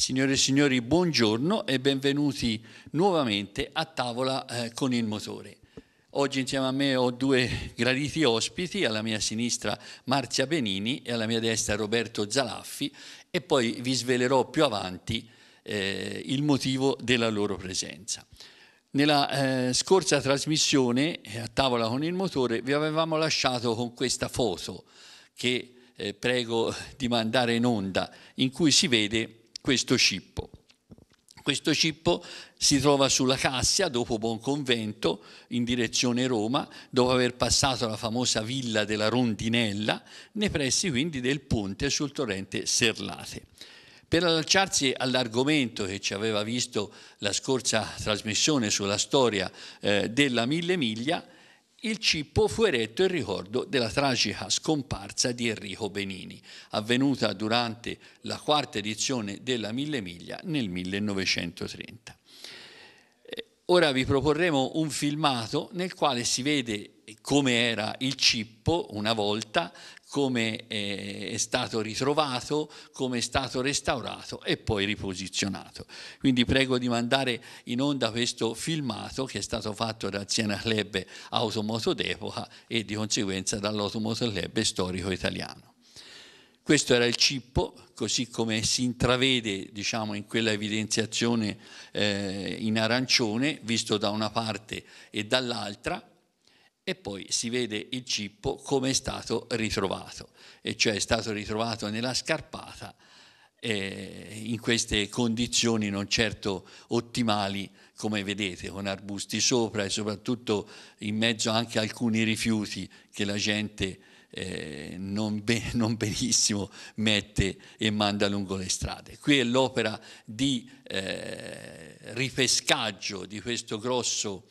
Signore e signori, buongiorno e benvenuti nuovamente a Tavola eh, con il Motore. Oggi insieme a me ho due graditi ospiti, alla mia sinistra Marzia Benini e alla mia destra Roberto Zalaffi e poi vi svelerò più avanti eh, il motivo della loro presenza. Nella eh, scorsa trasmissione eh, a Tavola con il Motore vi avevamo lasciato con questa foto che eh, prego di mandare in onda in cui si vede questo cippo. Questo cippo si trova sulla Cassia, dopo Buonconvento, in direzione Roma, dopo aver passato la famosa villa della Rondinella, nei pressi quindi del ponte sul torrente Serlate. Per allacciarsi all'argomento che ci aveva visto la scorsa trasmissione sulla storia eh, della Mille Miglia, il Cippo fu eretto in ricordo della tragica scomparsa di Enrico Benini, avvenuta durante la quarta edizione della Mille Miglia nel 1930. Eh, ora vi proporremo un filmato nel quale si vede come era il Cippo una volta come eh, è stato ritrovato, come è stato restaurato e poi riposizionato. Quindi prego di mandare in onda questo filmato che è stato fatto dal Siena Club Automoto d'epoca e di conseguenza dall'Automoto Club storico italiano. Questo era il cippo, così come si intravede diciamo, in quella evidenziazione eh, in arancione, visto da una parte e dall'altra, e poi si vede il cippo come è stato ritrovato, e cioè è stato ritrovato nella scarpata eh, in queste condizioni non certo ottimali come vedete con arbusti sopra e soprattutto in mezzo anche a alcuni rifiuti che la gente eh, non, ben, non, benissimo mette e manda lungo le strade. Qui è l'opera di eh, ripescaggio di questo grosso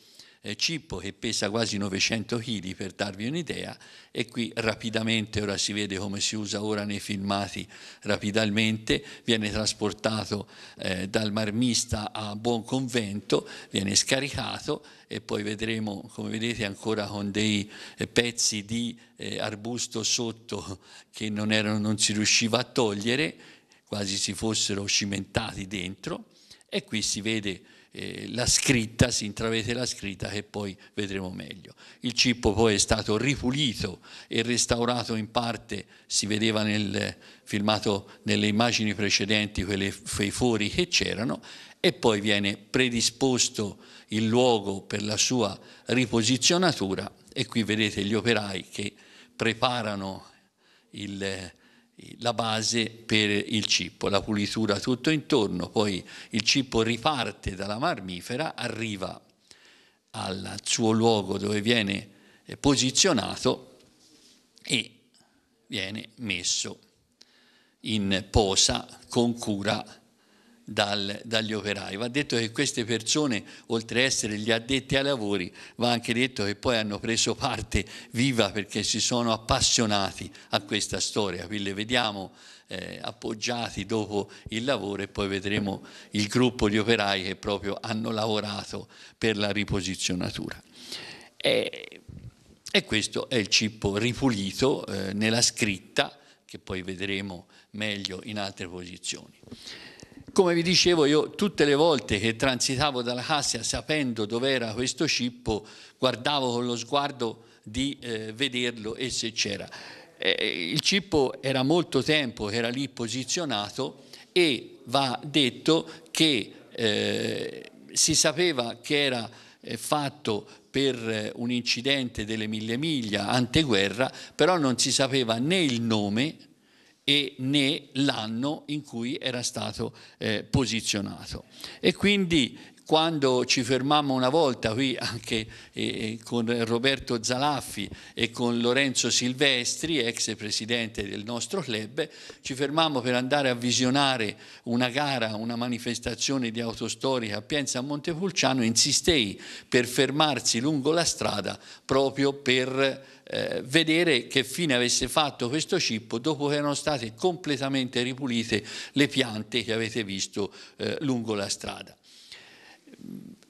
eh, cippo che pesa quasi 900 kg per darvi un'idea e qui rapidamente, ora si vede come si usa ora nei filmati, rapidamente viene trasportato eh, dal marmista a Buon Convento, viene scaricato e poi vedremo, come vedete, ancora con dei eh, pezzi di eh, arbusto sotto che non, erano, non si riusciva a togliere, quasi si fossero cimentati dentro e qui si vede eh, la scritta, si intravede la scritta che poi vedremo meglio. Il cippo poi è stato ripulito e restaurato in parte, si vedeva nel filmato nelle immagini precedenti, quelle, quei fori che c'erano, e poi viene predisposto il luogo per la sua riposizionatura e qui vedete gli operai che preparano il la base per il cippo, la pulitura tutto intorno, poi il cippo riparte dalla marmifera, arriva al suo luogo dove viene eh, posizionato e viene messo in posa con cura dal, dagli operai. Va detto che queste persone, oltre ad essere gli addetti ai lavori, va anche detto che poi hanno preso parte viva perché si sono appassionati a questa storia. Qui le vediamo eh, appoggiati dopo il lavoro e poi vedremo il gruppo di operai che proprio hanno lavorato per la riposizionatura. E, e questo è il cippo ripulito eh, nella scritta che poi vedremo meglio in altre posizioni. Come vi dicevo io tutte le volte che transitavo dalla Cassia sapendo dove era questo cippo guardavo con lo sguardo di eh, vederlo e se c'era. Eh, il cippo era molto tempo che era lì posizionato e va detto che eh, si sapeva che era eh, fatto per eh, un incidente delle mille miglia anteguerra, però non si sapeva né il nome e né l'anno in cui era stato eh, posizionato. E quindi quando ci fermammo una volta qui anche eh, eh, con Roberto Zalaffi e con Lorenzo Silvestri, ex presidente del nostro club, ci fermammo per andare a visionare una gara, una manifestazione di autostorica a Pienza a Montepulciano, insistei per fermarsi lungo la strada proprio per eh, vedere che fine avesse fatto questo cippo dopo che erano state completamente ripulite le piante che avete visto eh, lungo la strada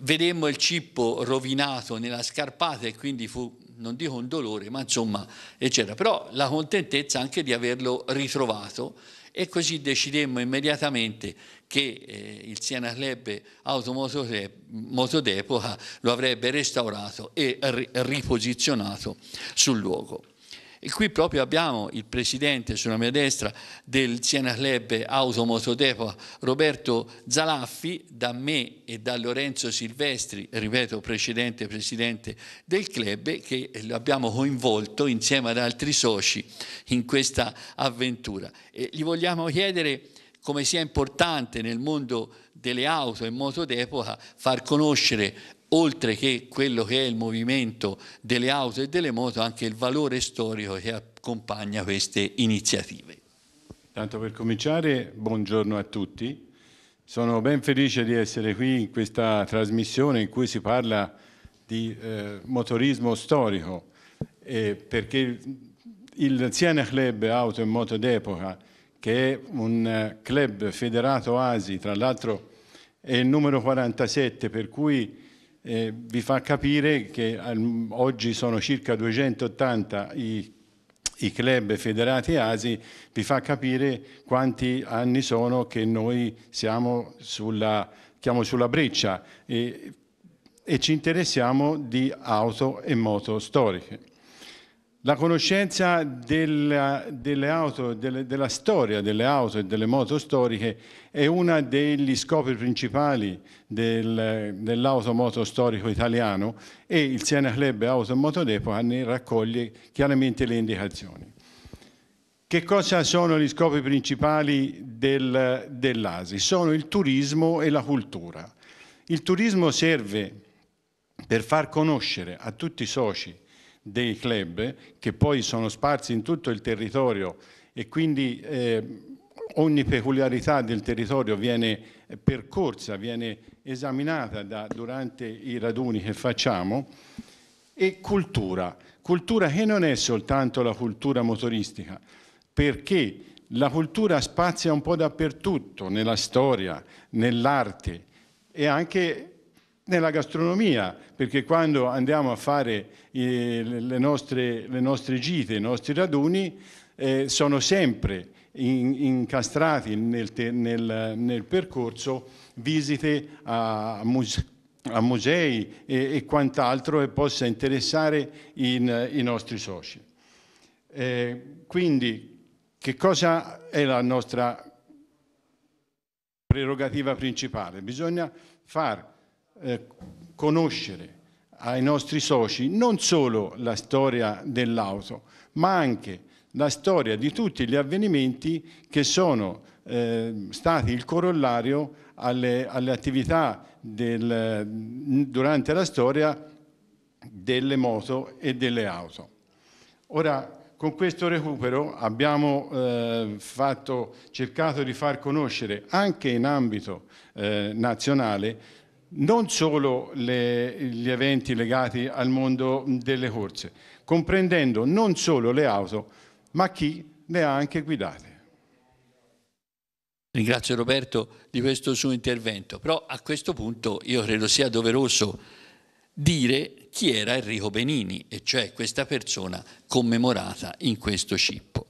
vedemmo il cippo rovinato nella scarpata e quindi fu, non dico un dolore, ma insomma, eccetera. Però la contentezza anche di averlo ritrovato e così decidemmo immediatamente che eh, il Siena Club Automoto d'epoca lo avrebbe restaurato e riposizionato sul luogo. E qui proprio abbiamo il presidente sulla mia destra del Siena Club Automotodepo Roberto Zalaffi, da me e da Lorenzo Silvestri, ripeto precedente presidente del club, che lo abbiamo coinvolto insieme ad altri soci in questa avventura. E gli vogliamo chiedere come sia importante nel mondo delle auto e moto d'epoca far conoscere oltre che quello che è il movimento delle auto e delle moto, anche il valore storico che accompagna queste iniziative. Tanto per cominciare, buongiorno a tutti. Sono ben felice di essere qui in questa trasmissione in cui si parla di eh, motorismo storico, eh, perché il Siena Club Auto e Moto d'Epoca, che è un eh, club federato ASI, tra l'altro è il numero 47, per cui eh, vi fa capire che al, oggi sono circa 280 i, i club federati ASI, vi fa capire quanti anni sono che noi siamo sulla, sulla breccia e, e ci interessiamo di auto e moto storiche la conoscenza della, delle auto, delle, della storia delle auto e delle moto storiche è uno degli scopi principali del, dell'automoto storico italiano e il Siena Club Auto e Moto d'Epoca ne raccoglie chiaramente le indicazioni. Che cosa sono gli scopi principali del, dell'ASI? Sono il turismo e la cultura. Il turismo serve per far conoscere a tutti i soci dei club che poi sono sparsi in tutto il territorio e quindi eh, ogni peculiarità del territorio viene eh, percorsa, viene esaminata da, durante i raduni che facciamo e cultura, cultura che non è soltanto la cultura motoristica, perché la cultura spazia un po' dappertutto, nella storia, nell'arte e anche nella gastronomia, perché quando andiamo a fare eh, le, nostre, le, nostre, gite, i nostri raduni, eh, sono sempre in, incastrati nel, nel, nel, percorso visite a, muse, a musei e, e quant'altro che possa interessare in, i nostri soci. Eh, quindi che cosa è la nostra prerogativa principale? Bisogna fare eh, conoscere ai nostri soci non solo la storia dell'auto, ma anche la storia di tutti gli avvenimenti che sono eh, stati il corollario alle, alle attività del, durante la storia delle moto e delle auto. Ora, con questo recupero abbiamo eh, fatto, cercato di far conoscere anche in ambito eh, nazionale non solo le, gli eventi legati al mondo delle corse, comprendendo non solo le auto, ma chi le ha anche guidate. Ringrazio Roberto di questo suo intervento, però a questo punto io credo sia doveroso dire chi era Enrico Benini, e cioè questa persona commemorata in questo cippo.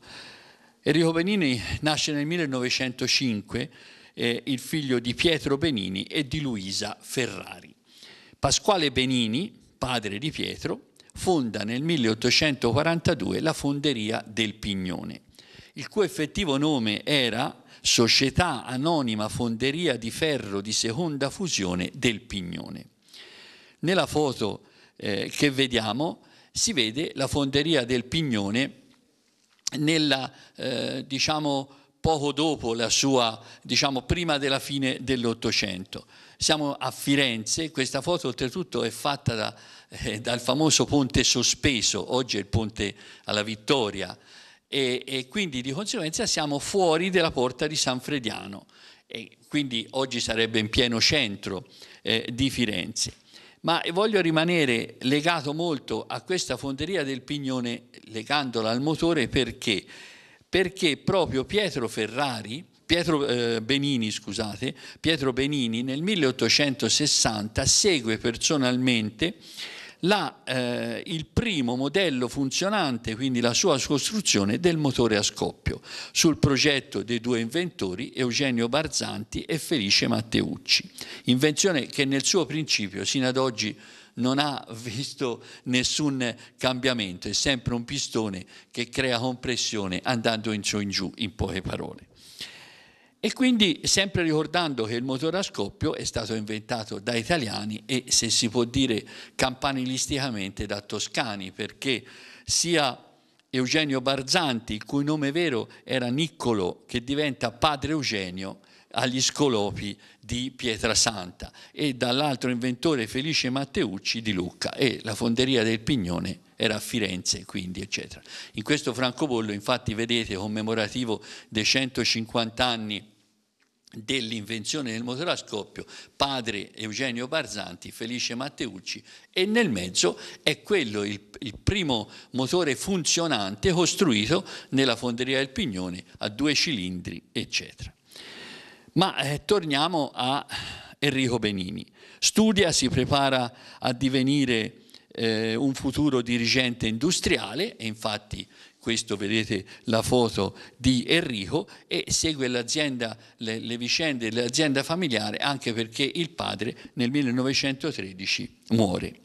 Enrico Benini nasce nel 1905 eh, il figlio di Pietro Benini e di Luisa Ferrari. Pasquale Benini, padre di Pietro, fonda nel 1842 la Fonderia del Pignone, il cui effettivo nome era Società Anonima Fonderia di Ferro di Seconda Fusione del Pignone. Nella foto eh, che vediamo si vede la Fonderia del Pignone nella, eh, diciamo, poco dopo la sua, diciamo prima della fine dell'Ottocento. Siamo a Firenze, questa foto oltretutto è fatta da, eh, dal famoso ponte sospeso, oggi è il ponte alla Vittoria, e, e, quindi di conseguenza siamo fuori della porta di San Frediano, e quindi oggi sarebbe in pieno centro eh, di Firenze. Ma voglio rimanere legato molto a questa fonderia del Pignone, legandola al motore, perché? perché proprio Pietro Ferrari, Pietro eh, Benini, scusate, Pietro Benini nel 1860 segue personalmente la, eh, il primo modello funzionante, quindi la sua costruzione, del motore a scoppio, sul progetto dei due inventori Eugenio Barzanti e Felice Matteucci. Invenzione che nel suo principio, sino ad oggi, non ha visto nessun cambiamento, è sempre un pistone che crea compressione andando in su in giù, in poche parole. E quindi sempre ricordando che il motore a scoppio è stato inventato da italiani e se si può dire campanilisticamente da toscani, perché sia Eugenio Barzanti, il cui nome vero era Niccolo, che diventa padre Eugenio, agli scolopi di Pietrasanta e dall'altro inventore Felice Matteucci di Lucca e la fonderia del Pignone era a Firenze, quindi eccetera. In questo francobollo infatti vedete commemorativo dei 150 anni dell'invenzione del motore a scoppio, padre Eugenio Barzanti, Felice Matteucci e nel mezzo è quello il, il, primo motore funzionante costruito nella fonderia del Pignone a due cilindri, eccetera. Ma eh, torniamo a Enrico Benini. Studia, si prepara a divenire eh, un futuro dirigente industriale e infatti questo vedete la foto di Enrico e segue l'azienda, le, le vicende dell'azienda familiare anche perché il padre nel 1913 muore.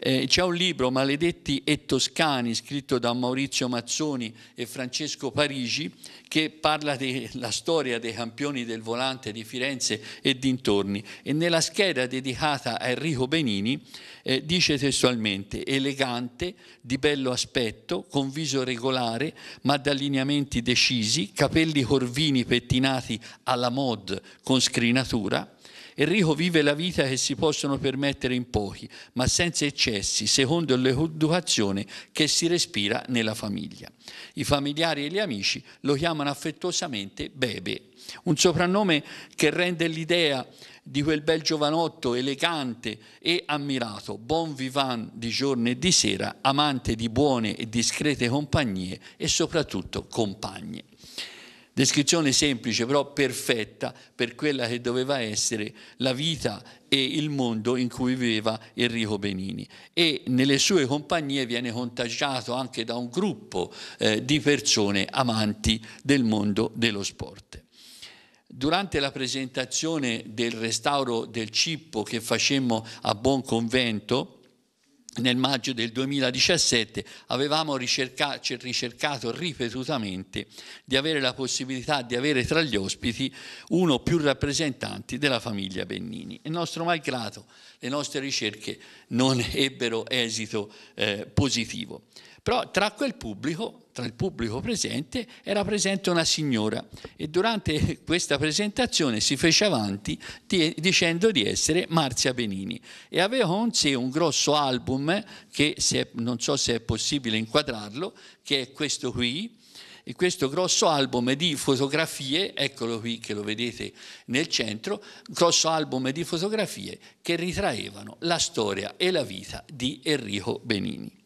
Eh, c'è un libro, Maledetti e Toscani, scritto da Maurizio Mazzoni e Francesco Parigi, che parla della storia dei campioni del volante di Firenze e dintorni. E nella scheda dedicata a Enrico Benini eh, dice testualmente: elegante, di bello aspetto, con viso regolare, ma da lineamenti decisi, capelli corvini pettinati alla mod con scrinatura Enrico vive la vita che si possono permettere in pochi, ma senza eccessi, secondo l'educazione che si respira nella famiglia. I familiari e gli amici lo chiamano affettuosamente Bebe, un soprannome che rende l'idea di quel bel giovanotto elegante e ammirato, bon vivant di giorno e di sera, amante di buone e discrete compagnie e soprattutto compagne. Descrizione semplice però perfetta per quella che doveva essere la vita e il mondo in cui viveva Enrico Benini e nelle sue compagnie viene contagiato anche da un gruppo eh, di persone amanti del mondo dello sport. Durante la presentazione del restauro del Cippo che facemmo a Buon Convento, nel maggio del 2017 avevamo ricerca, ricercato ripetutamente di avere la possibilità di avere tra gli ospiti uno o più rappresentanti della famiglia Bennini. Il nostro malgrado le nostre ricerche non ebbero esito eh, positivo. Però tra quel pubblico, tra il pubblico presente, era presente una signora e durante questa presentazione si fece avanti dicendo di essere Marzia Benini e aveva con sé un grosso album che se, non so se è possibile inquadrarlo, che è questo qui, e questo grosso album di fotografie, eccolo qui che lo vedete nel centro, grosso album di fotografie che ritraevano la storia e la vita di Enrico Benini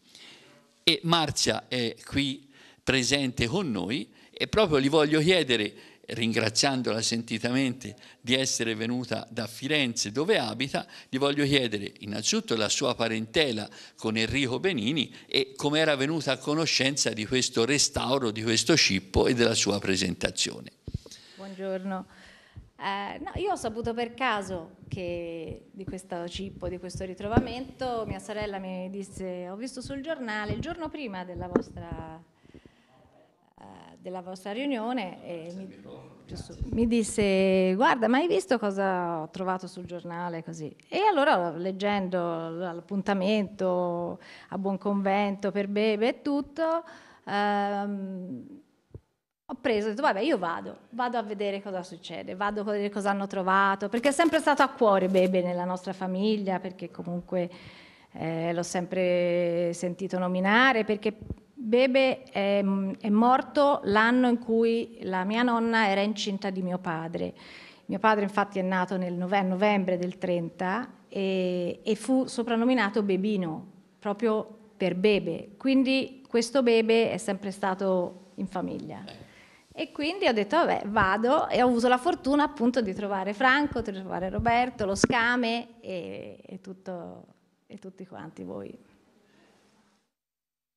e Marzia è qui presente con noi e proprio gli voglio chiedere, ringraziandola sentitamente di essere venuta da Firenze dove abita, gli voglio chiedere innanzitutto la sua parentela con Enrico Benini e come era venuta a conoscenza di questo restauro, di questo scippo e della sua presentazione. Buongiorno. Eh, no, io ho saputo per caso che di questo cippo, di questo ritrovamento, mia sorella mi disse, ho visto sul giornale il giorno prima della vostra, eh, della vostra riunione e mi, giusto, mi, disse, guarda, ma hai visto cosa ho trovato sul giornale? Così. E allora leggendo l'appuntamento a Buon Convento per Bebe e tutto, ehm, ho preso e ho detto vabbè io vado, vado a vedere cosa succede, vado a vedere cosa hanno trovato, perché è sempre stato a cuore Bebe nella nostra famiglia, perché comunque eh, l'ho sempre sentito nominare, perché Bebe è, è morto l'anno in cui la mia nonna era incinta di mio padre. Mio padre infatti è nato nel nove- novembre del 30 e, e fu soprannominato Bebino, proprio per Bebe, quindi questo Bebe è sempre stato in famiglia. Eh, e quindi ho detto, vabbè, vado e ho avuto la fortuna appunto di trovare Franco, di trovare Roberto, lo Scame e, e, tutto, e tutti quanti voi.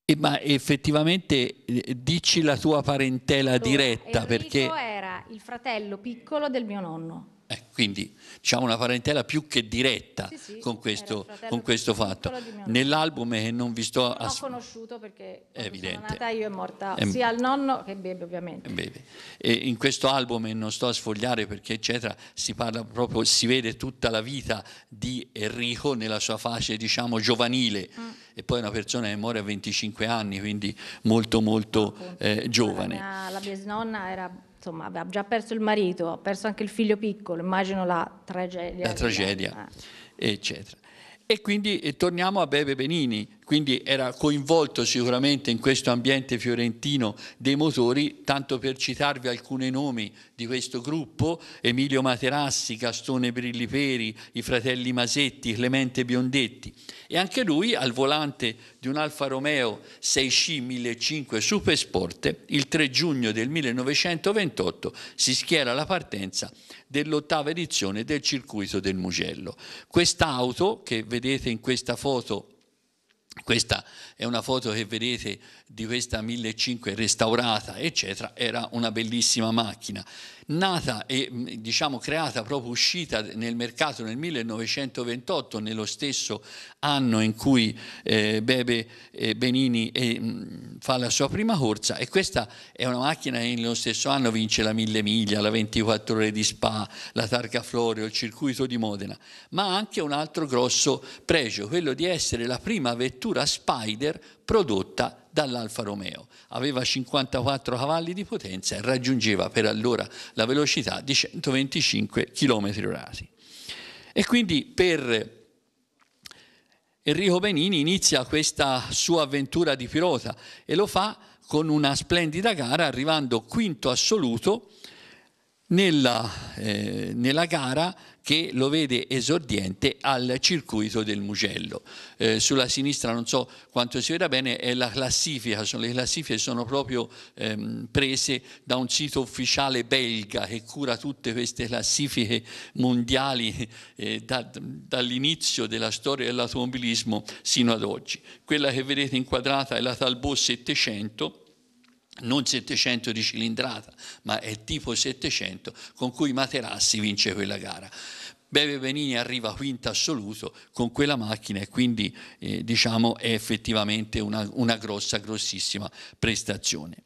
E ma effettivamente eh, dici la tua parentela diretta Enrico perché... era il fratello piccolo del mio nonno. Quindi diciamo una parentela più che diretta sì, sì, con, questo, con, questo, fatto. Nell'album che eh, non vi sto a... Ass- ho conosciuto perché è evidente. sono nata io è morta è... sia il nonno che Bebe ovviamente. Bebe. E in questo album, e non sto a sfogliare perché eccetera, si parla proprio, si vede tutta la vita di Enrico nella sua fase diciamo giovanile mm. e poi una persona che muore a 25 anni, quindi molto molto eh, giovane. La mia, la bisnonna era insomma, aveva già perso il marito, ha perso anche il figlio piccolo, immagino la tragedia. La tragedia, eh. eccetera. E quindi e eh, torniamo a Bebe Benini, quindi era coinvolto sicuramente in questo ambiente fiorentino dei motori, tanto per citarvi alcuni nomi di questo gruppo, Emilio Materassi, Gastone Brilliperi, i fratelli Masetti, Clemente Biondetti e anche lui al volante di un Alfa Romeo 6C 1005 Supersport il 3 giugno del 1928 si schiera alla partenza dell'ottava edizione del circuito del Mugello. Quest'auto che vedete in questa foto questa è una foto che vedete di questa 1500 restaurata, eccetera, era una bellissima macchina nata e mm, diciamo creata proprio uscita nel mercato nel 1928, nello stesso anno in cui eh, Bebe eh, Benini eh, mm, fa la sua prima corsa e questa è una macchina che nello stesso anno vince la 1000 miglia, la 24 ore di Spa, la Targa Florio, il circuito di Modena, ma anche un altro grosso pregio, quello di essere la prima vettura Spider prodotta dall'Alfa Romeo. Aveva 54 cavalli di potenza e raggiungeva per allora la velocità di 125 km h E quindi per Enrico Benini inizia questa sua avventura di pilota e lo fa con una splendida gara arrivando quinto assoluto nella, eh, nella gara che lo vede esordiente al circuito del Mugello. Eh, sulla sinistra, non so quanto si veda bene, è la classifica, sono, le classifiche sono proprio ehm, prese da un sito ufficiale belga che cura tutte queste classifiche mondiali eh, da, dall'inizio della storia dell'automobilismo sino ad oggi. Quella che vedete inquadrata è la Talbot 700, non 700 di cilindrata, ma è tipo 700 con cui Materassi vince quella gara. Beve Benini arriva quinto assoluto con quella macchina e quindi eh, diciamo è effettivamente una, una grossa, grossissima prestazione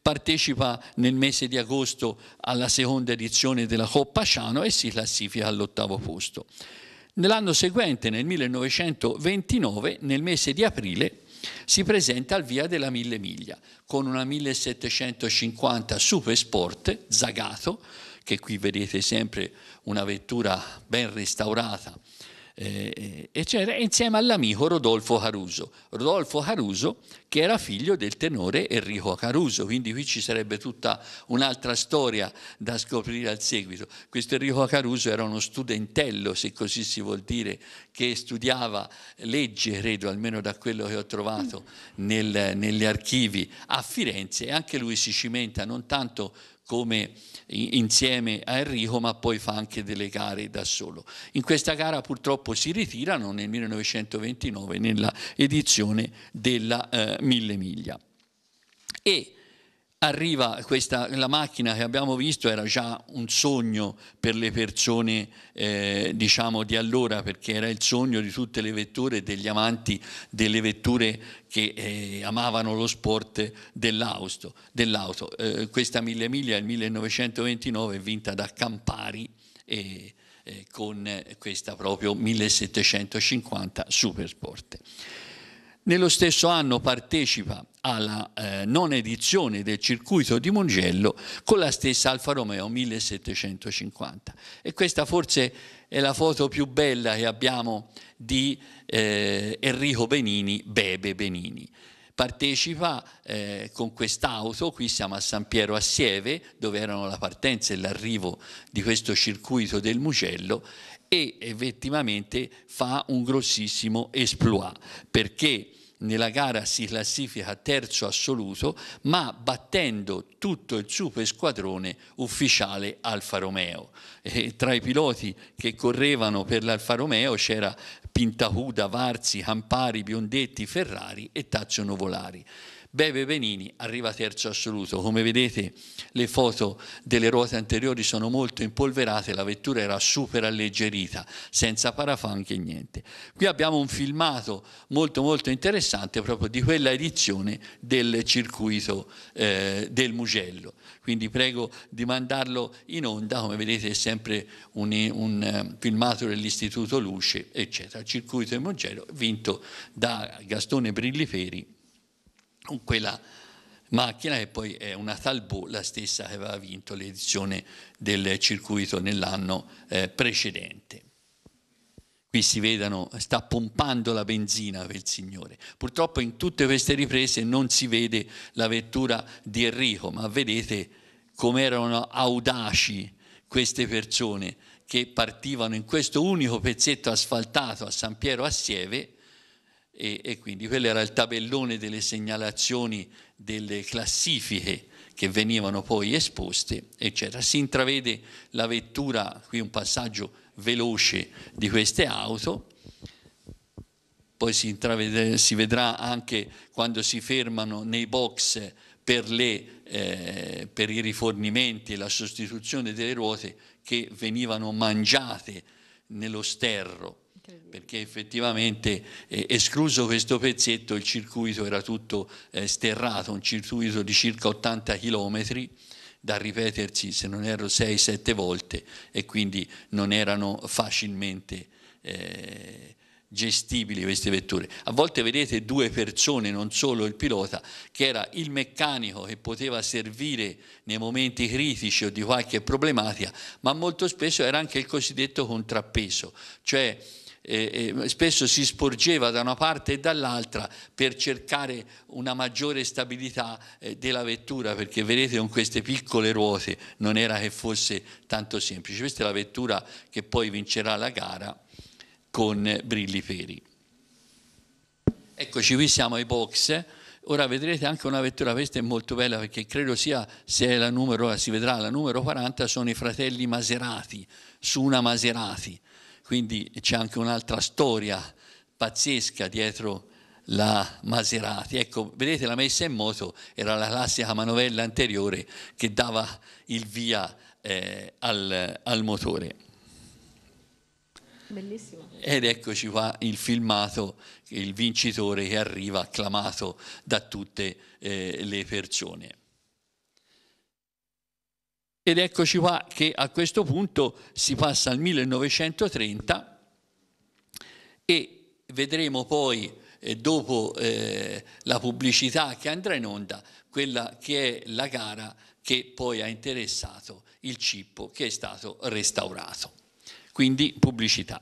partecipa nel mese di agosto alla seconda edizione della Coppa Ciano e si classifica all'ottavo posto. Nell'anno seguente, nel 1929, nel mese di aprile, si presenta al via della Mille Miglia con una 1750 Super Sport Zagato, che qui vedete sempre una vettura ben restaurata eh, e eh, insieme all'amico Rodolfo Caruso. Rodolfo Caruso che era figlio del tenore Enrico Caruso, quindi qui ci sarebbe tutta un'altra storia da scoprire al seguito. Questo Enrico Caruso era uno studentello, se così si vuol dire, che studiava legge, credo, almeno da quello che ho trovato nel, negli archivi a Firenze e anche lui si cimenta non tanto come insieme a Enrico, ma poi fa anche delle gare da solo. In questa gara purtroppo si ritirano nel 1929 nella edizione della eh, Mille Miglia. E arriva questa, la macchina che abbiamo visto era già un sogno per le persone eh, diciamo di allora perché era il sogno di tutte le vetture degli amanti delle vetture che eh, amavano lo sport dell'auto, dell'auto. Eh, questa mille miglia il 1929 è vinta da Campari eh, con questa proprio 1750 Supersport nello stesso anno partecipa alla eh, nona edizione del circuito di Mongello con la stessa Alfa Romeo 1750 e questa forse è la foto più bella che abbiamo di eh, Enrico Benini, Bebe Benini. Partecipa eh, con quest'auto, qui siamo a San Piero a Sieve, dove erano la partenza e l'arrivo di questo circuito del Mugello e effettivamente fa un grossissimo esploit perché nella gara si classifica terzo assoluto, ma battendo tutto il super squadrone ufficiale Alfa Romeo. E tra i piloti che correvano per l'Alfa Romeo c'era Pintahuda, Varzi, Campari, Biondetti, Ferrari e Tazio Nuvolari. Beve Benini arriva terzo assoluto. Come vedete le foto delle ruote anteriori sono molto impolverate, la vettura era super alleggerita, senza parafanche e niente. Qui abbiamo un filmato molto molto interessante proprio di quella edizione del circuito eh, del Mugello. Quindi prego di mandarlo in onda, come vedete è sempre un, un eh, filmato dell'Istituto Luce, eccetera. circuito del Mugello vinto da Gastone Brilliferi con quella macchina che poi è una Talbot, la stessa che aveva vinto l'edizione del circuito nell'anno eh, precedente. Qui si vedono, sta pompando la benzina per il Signore. Purtroppo in tutte queste riprese non si vede la vettura di Enrico, ma vedete come erano audaci queste persone che partivano in questo unico pezzetto asfaltato a San Piero Assieve e, e, quindi quello era il tabellone delle segnalazioni delle classifiche che venivano poi esposte, eccetera. Si intravede la vettura, qui un passaggio veloce di queste auto, poi si, intravede, si vedrà anche quando si fermano nei box per, le, eh, per i rifornimenti e la sostituzione delle ruote che venivano mangiate nello sterro perché effettivamente eh, escluso questo pezzetto il circuito era tutto eh, sterrato, un circuito di circa 80 km da ripetersi se non erro 6-7 volte e quindi non erano facilmente eh, gestibili queste vetture. A volte vedete due persone, non solo il pilota, che era il meccanico che poteva servire nei momenti critici o di qualche problematica, ma molto spesso era anche il cosiddetto contrappeso, cioè eh, spesso si sporgeva da una parte e dall'altra per cercare una maggiore stabilità eh, della vettura, perché vedete con queste piccole ruote non era che fosse tanto semplice. Questa è la vettura che poi vincerà la gara con eh, Brilli Peri. Eccoci qui siamo ai box. Ora vedrete anche una vettura, questa è molto bella perché credo sia, se è la numero, si vedrà la numero 40, sono i fratelli Maserati, su una Maserati. Quindi c'è anche un'altra storia pazzesca dietro la Maserati. Ecco, vedete la messa in moto era la classica manovella anteriore che dava il via eh, al, al, motore. Bellissimo. Ed eccoci qua il filmato, il vincitore che arriva acclamato da tutte eh, le persone. Ed eccoci qua che a questo punto si passa al 1930 e vedremo poi eh, dopo eh, la pubblicità che andrà in onda quella che è la gara che poi ha interessato il Cippo che è stato restaurato. Quindi pubblicità.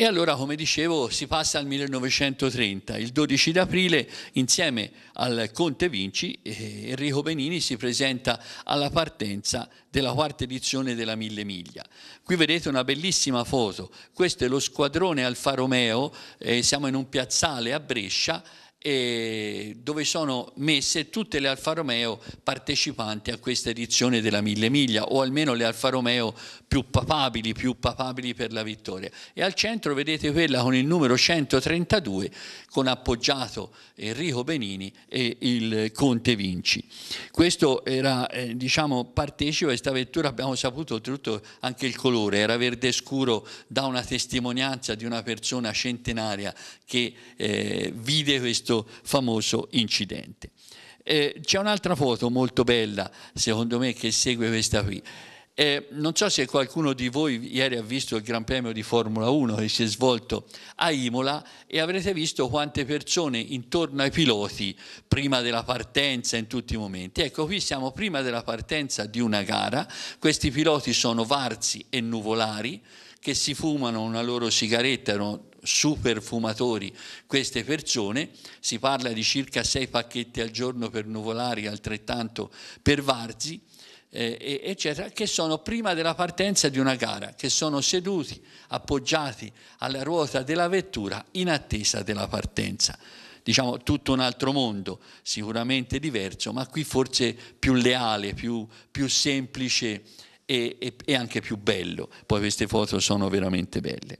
E allora, come dicevo, si passa al 1930. Il 12 d'aprile, insieme al Conte Vinci, eh, Enrico Benini si presenta alla partenza della quarta edizione della Mille Miglia. Qui vedete una bellissima foto. Questo è lo squadrone Alfa Romeo, eh, siamo in un piazzale a Brescia dove sono messe tutte le Alfa Romeo partecipanti a questa edizione della Mille Miglia o almeno le Alfa Romeo più papabili, più papabili per la vittoria. E al centro vedete quella con il numero 132 con appoggiato Enrico Benini e il Conte Vinci. Questo era, eh, diciamo, partecipa a questa vettura, abbiamo saputo oltretutto anche il colore, era verde scuro da una testimonianza di una persona centenaria che eh, vide questo questo famoso incidente. Eh, c'è un'altra foto molto bella, secondo me, che segue questa qui. Eh, non so se qualcuno di voi ieri ha visto il Gran Premio di Formula 1 che si è svolto a Imola e avrete visto quante persone intorno ai piloti prima della partenza in tutti i momenti. Ecco, qui siamo prima della partenza di una gara, questi piloti sono Varzi e Nuvolari che si fumano una loro sigaretta, erano superfumatori queste persone, si parla di circa 6 pacchetti al giorno per nuvolari, altrettanto per varzi, eh, eccetera, che sono prima della partenza di una gara, che sono seduti, appoggiati alla ruota della vettura in attesa della partenza. Diciamo tutto un altro mondo, sicuramente diverso, ma qui forse più leale, più, più semplice e, e, e anche più bello. Poi queste foto sono veramente belle.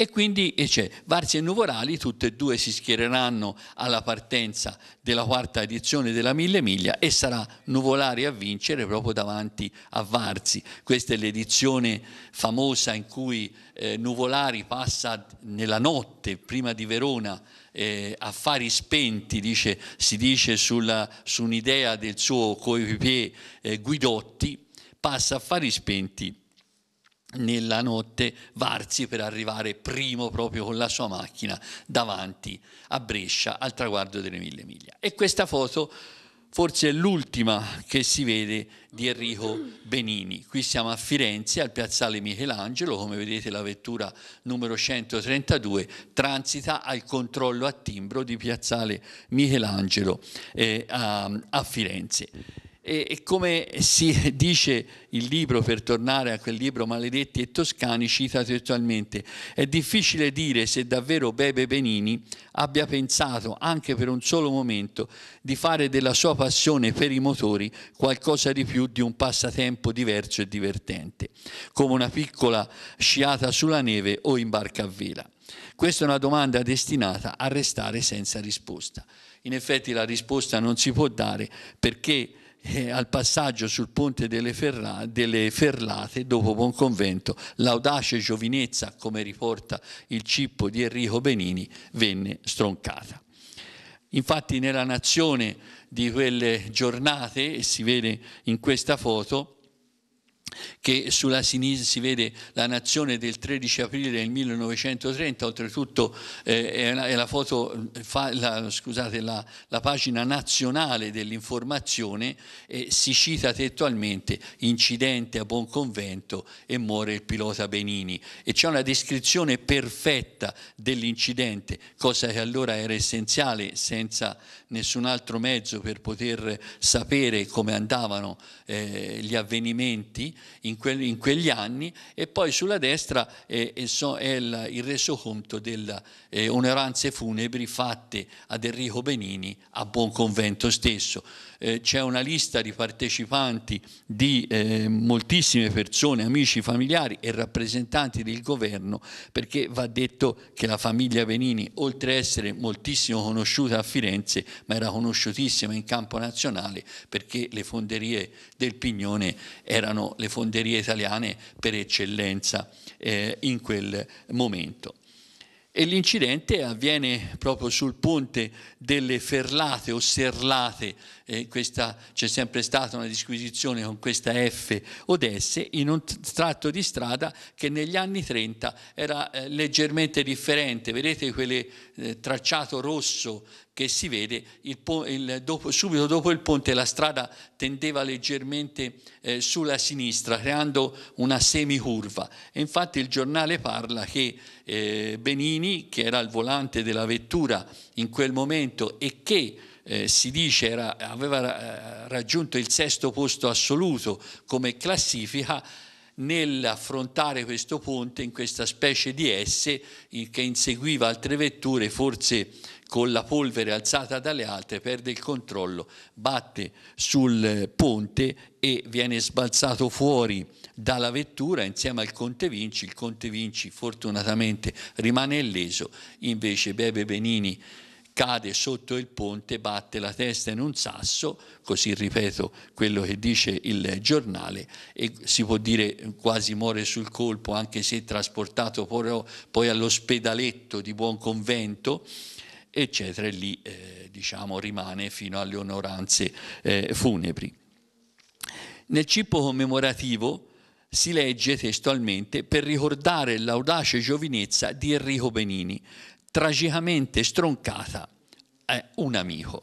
E quindi e c'è Varzi e Nuvorali, tutte e due si schiereranno alla partenza della quarta edizione della Mille Miglia e sarà Nuvolari a vincere proprio davanti a Varzi. Questa è l'edizione famosa in cui eh, Nuvolari passa nella notte prima di Verona eh, affari spenti, dice, si dice sulla, su un'idea del suo coequipier eh, Guidotti, passa affari spenti nella notte Varzi per arrivare primo proprio con la sua macchina davanti a Brescia al traguardo delle mille miglia. E questa foto forse è l'ultima che si vede di Enrico Benini. Qui siamo a Firenze, al piazzale Michelangelo, come vedete la vettura numero 132 transita al controllo a timbro di piazzale Michelangelo eh, a, a Firenze. E, e, come si dice il libro, per tornare a quel libro Maledetti e Toscani, cita testualmente, è difficile dire se davvero Bebe Benini abbia pensato, anche per un solo momento, di fare della sua passione per i motori qualcosa di più di un passatempo diverso e divertente, come una piccola sciata sulla neve o in barca a vela. Questa è una domanda destinata a restare senza risposta. In effetti la risposta non si può dare perché eh, al passaggio sul ponte delle, Ferra, delle Ferlate dopo Buonconvento, l'audace giovinezza, come riporta il cippo di Enrico Benini, venne stroncata. Infatti nella nazione di quelle giornate, e si vede in questa foto, che sulla sinistra si vede la nazione del 13 aprile del 1930, oltretutto eh, è, la, è la, foto, fa, la, scusate, la, la, pagina nazionale dell'informazione e eh, si cita testualmente incidente a buon convento e muore il pilota Benini e c'è una descrizione perfetta dell'incidente, cosa che allora era essenziale senza nessun altro mezzo per poter sapere come andavano eh, gli avvenimenti in, que in, quegli anni e poi sulla destra eh, è, so è il, il, resoconto delle eh, onoranze funebri fatte ad Enrico Benini a Buon Convento stesso eh, c'è una lista di partecipanti di eh, moltissime persone, amici, familiari e rappresentanti del governo, perché va detto che la famiglia Venini oltre a essere moltissimo conosciuta a Firenze, ma era conosciutissima in campo nazionale perché le fonderie del Pignone erano le fonderie italiane per eccellenza eh, in quel momento e l'incidente avviene proprio sul ponte delle Ferlate o Serlate, eh, questa, c'è sempre stata una disquisizione con questa F o S, in un tratto di strada che negli anni 30 era eh, leggermente differente, vedete quel eh, tracciato rosso che si vede il, il, dopo, subito dopo il ponte la strada tendeva leggermente eh, sulla sinistra creando una semicurva e infatti il giornale parla che eh, Benini che era al volante della vettura in quel momento e che eh, si dice era, aveva eh, raggiunto il sesto posto assoluto come classifica nell'affrontare questo ponte in questa specie di S che inseguiva altre vetture forse con la polvere alzata dalle altre, perde il controllo, batte sul ponte e viene sbalzato fuori dalla vettura insieme al Conte Vinci. Il Conte Vinci fortunatamente rimane illeso, invece Bebe Benini cade sotto il ponte, batte la testa in un sasso, così ripeto quello che dice il giornale, e si può dire quasi muore sul colpo, anche se trasportato poi all'ospedaletto di Buon Convento, eccetera, e lì eh, diciamo, rimane fino alle onoranze eh, funebri. Nel cippo commemorativo si legge testualmente per ricordare l'audace giovinezza di Enrico Benini, tragicamente stroncata, eh, un amico.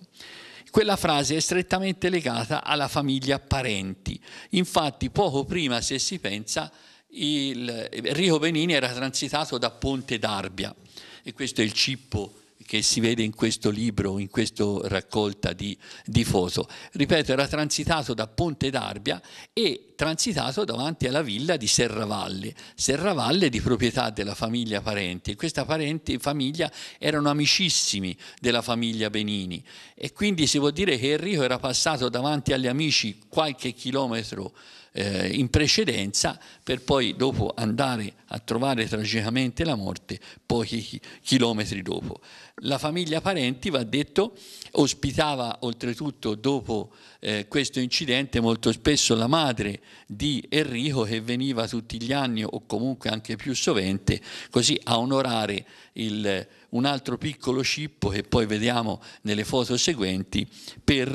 Quella frase è strettamente legata alla famiglia parenti. Infatti, poco prima, se si pensa, il Enrico Benini era transitato da Ponte d'Arbia e questo è il cippo che si vede in questo libro, in questa raccolta di, di foto. Ripeto, era transitato da Ponte d'Arbia e transitato davanti alla villa di Serravalle. Serravalle di proprietà della famiglia Parenti. Questa parenti, famiglia erano amicissimi della famiglia Benini e quindi si può dire che Enrico era passato davanti agli amici qualche chilometro eh, in precedenza per poi dopo andare a trovare tragicamente la morte pochi chilometri dopo. La famiglia Parenti, va detto, ospitava oltretutto dopo eh, questo incidente molto spesso la madre di Enrico che veniva tutti gli anni o comunque anche più sovente così a onorare il, un altro piccolo scippo che poi vediamo nelle foto seguenti per,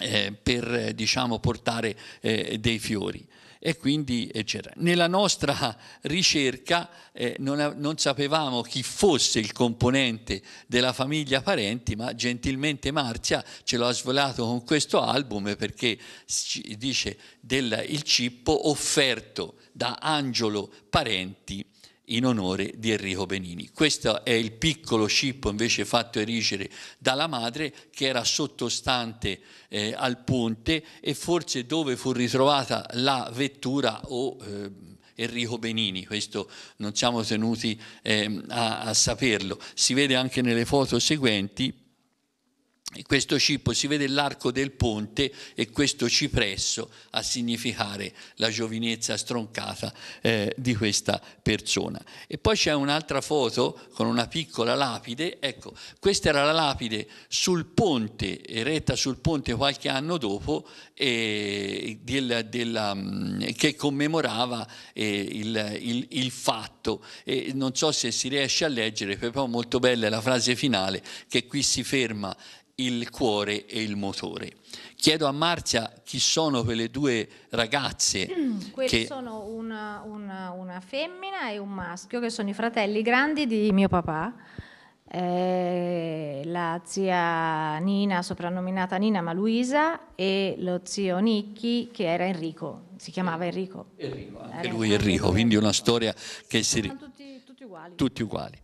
eh, per eh, diciamo, portare eh, dei fiori e quindi eccetera. Nella nostra ricerca eh, non, non, sapevamo chi fosse il componente della famiglia parenti, ma gentilmente Marzia ce l'ha svelato con questo album perché dice del il cippo offerto da Angelo Parenti in onore di Enrico Benini. Questo è il piccolo scippo invece fatto erigere dalla madre che era sottostante eh, al ponte e forse dove fu ritrovata la vettura o eh, Enrico Benini, questo non siamo tenuti eh, a, a saperlo. Si vede anche nelle foto seguenti questo cippo si vede l'arco del ponte e questo cipresso a significare la giovinezza stroncata eh, di questa persona. E poi c'è un'altra foto con una piccola lapide, ecco, questa era la lapide sul ponte, eretta sul ponte qualche anno dopo, eh, della, della, mm, che commemorava eh, il, il, il, fatto. E non so se si riesce a leggere, però molto bella è la frase finale che qui si ferma il cuore e il motore. Chiedo a Marzia chi sono quelle due ragazze. Quelli che... sono una, una, una, femmina e un maschio che sono i fratelli grandi di mio papà. Eh, la zia Nina, soprannominata Nina ma Luisa, e lo zio Nicchi che era Enrico, si chiamava Enrico. Enrico anche era lui Enrico, quindi una storia che si... Sono uguali. Tutti uguali.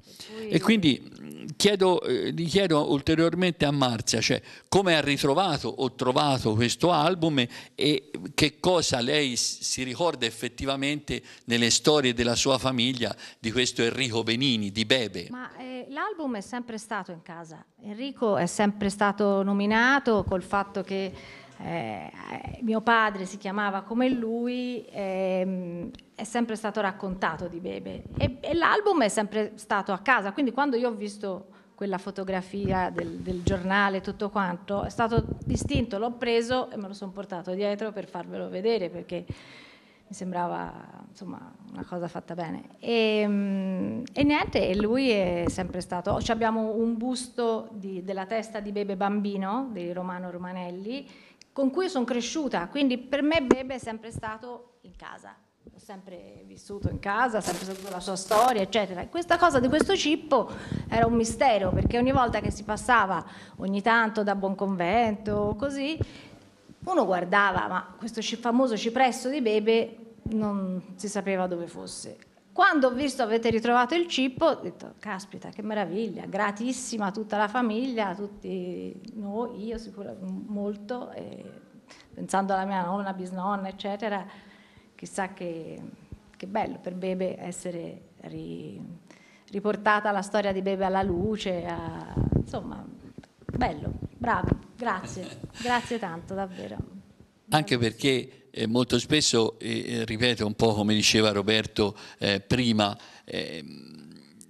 E, quindi chiedo, eh, chiedo ulteriormente a Marzia, cioè, come ha ritrovato o trovato questo album e che cosa lei si ricorda effettivamente nelle storie della sua famiglia di questo Enrico Benini, di Bebe. Ma eh, l'album è sempre stato in casa, Enrico è sempre stato nominato col fatto che eh, eh, mio padre si chiamava come lui, ehm, è sempre stato raccontato di Bebe e, e, l'album è sempre stato a casa, quindi quando io ho visto quella fotografia del, del giornale, tutto quanto, è stato distinto, l'ho preso e me lo sono portato dietro per farvelo vedere perché mi sembrava insomma, una cosa fatta bene. E, ehm, e niente, lui è sempre stato, cioè abbiamo un busto di, della testa di Bebe Bambino, di Romano Romanelli, con cui sono cresciuta, quindi per me Bebe è sempre stato in casa, ho sempre vissuto in casa, ho sempre saputo la sua storia, eccetera. E Questa cosa di questo cippo era un mistero, perché ogni volta che si passava, ogni tanto da buon convento, così, uno guardava, ma questo famoso cipresso di Bebe non si sapeva dove fosse. Quando ho visto avete ritrovato il cippo, ho detto, caspita, che meraviglia, gratissima a tutta la famiglia, a tutti noi, io sicuramente molto, pensando alla mia nonna, bisnonna, eccetera, chissà che, che bello per Bebe essere ri, riportata la storia di Bebe alla luce, a, insomma, bello, bravo, grazie, grazie tanto davvero anche perché eh, molto spesso, eh, eh, ripeto un po' come diceva Roberto eh, prima, ehm,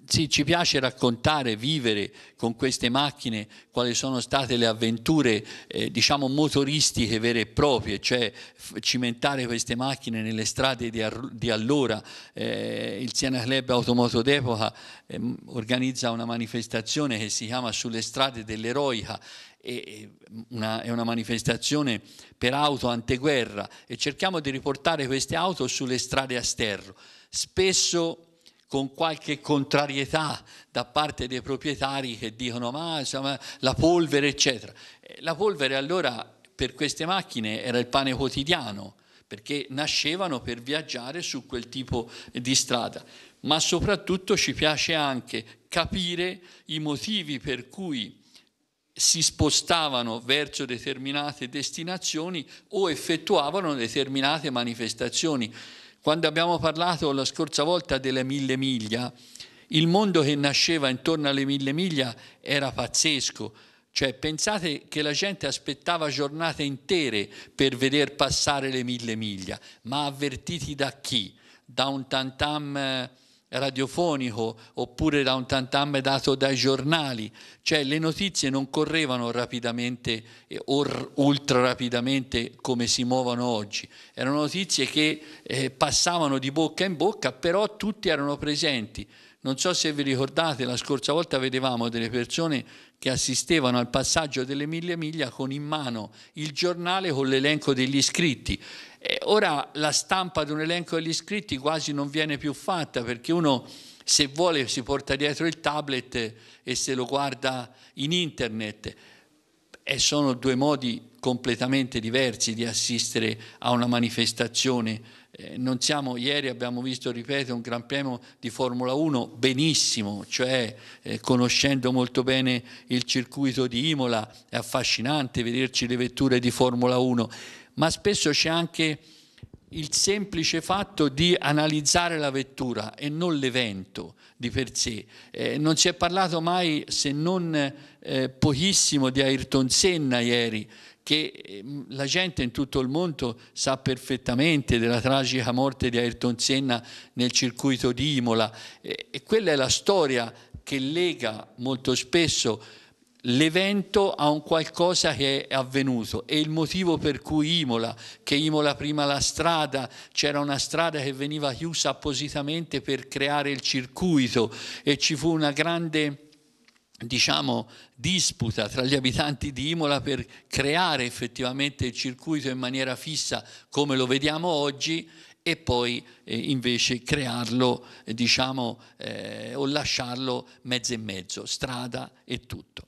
sì, ci piace raccontare, vivere con queste macchine quali sono state le avventure eh, diciamo motoristiche vere e proprie, cioè cimentare queste macchine nelle strade di, di allora. Eh, il Siena Club Automoto d'Epoca eh, organizza una manifestazione che si chiama Sulle strade dell'eroica e una, è una manifestazione per auto anteguerra e cerchiamo di riportare queste auto sulle strade a sterro, spesso con qualche contrarietà da parte dei proprietari che dicono ma insomma, la polvere eccetera. Eh, la polvere allora per queste macchine era il pane quotidiano perché nascevano per viaggiare su quel tipo di strada, ma soprattutto ci piace anche capire i motivi per cui si spostavano verso determinate destinazioni o effettuavano determinate manifestazioni. Quando abbiamo parlato la scorsa volta delle mille miglia, il mondo che nasceva intorno alle mille miglia era pazzesco. Cioè, pensate che la gente aspettava giornate intere per veder passare le mille miglia, ma avvertiti da chi? Da un tantam eh, radiofonico oppure da un tantam dato dai giornali, cioè le notizie non correvano rapidamente eh, o ultra rapidamente come si muovono oggi, erano notizie che eh, passavano di bocca in bocca, però tutti erano presenti. Non so se vi ricordate, la scorsa volta vedevamo delle persone che assistevano al passaggio delle mille miglia con in mano il giornale con l'elenco degli iscritti. E ora la stampa di un elenco degli iscritti quasi non viene più fatta perché uno se vuole si porta dietro il tablet e se lo guarda in internet. E sono due modi completamente diversi di assistere a una manifestazione eh, non siamo, ieri abbiamo visto, ripeto, un Gran Premio di Formula 1 benissimo, cioè eh, conoscendo molto bene il circuito di Imola, è affascinante vederci le vetture di Formula 1, ma spesso c'è anche il semplice fatto di analizzare la vettura e non l'evento di per sé. Eh, non si è parlato mai, se non eh, pochissimo, di Ayrton Senna ieri, che ehm, la gente in tutto il mondo sa perfettamente della tragica morte di Ayrton Senna nel circuito di Imola e quella è la storia che lega molto spesso l'evento a un qualcosa che è avvenuto e il motivo per cui Imola, che Imola prima la strada, c'era una strada che veniva chiusa appositamente per creare il circuito e ci fu una grande diciamo, disputa tra gli abitanti di Imola per creare effettivamente il circuito in maniera fissa come lo vediamo oggi e poi eh, invece crearlo eh, diciamo, eh, o lasciarlo mezzo e mezzo, strada e tutto.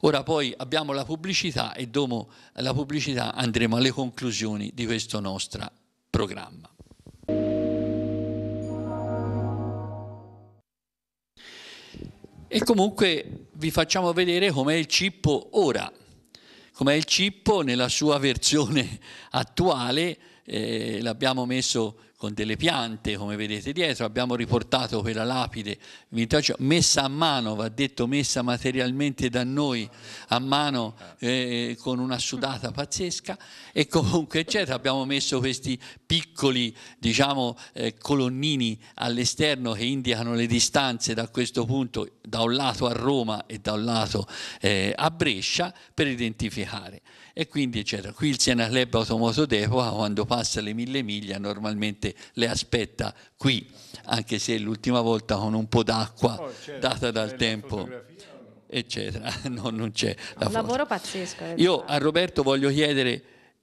Ora poi abbiamo la pubblicità e dopo la pubblicità andremo alle conclusioni di questo nostro programma. E comunque vi facciamo vedere com'è il cippo ora, com'è il cippo nella sua versione attuale, eh, l'abbiamo messo con delle piante, come vedete dietro, abbiamo riportato quella lapide messa a mano, va detto messa materialmente da noi a mano eh, con una sudata pazzesca e comunque eccetera, abbiamo messo questi piccoli diciamo eh, colonnini all'esterno che indicano le distanze da questo punto da un lato a Roma e da un lato eh, a Brescia per identificare. E quindi eccetera. Qui il Siena Club Automoto d'Epoca quando passa le mille miglia normalmente le aspetta qui, anche se l'ultima volta con un po' d'acqua oh, certo, data dal tempo eccetera. No, non c'è. La un lavoro pazzesco. Eh, Io diciamo. a Roberto voglio chiedere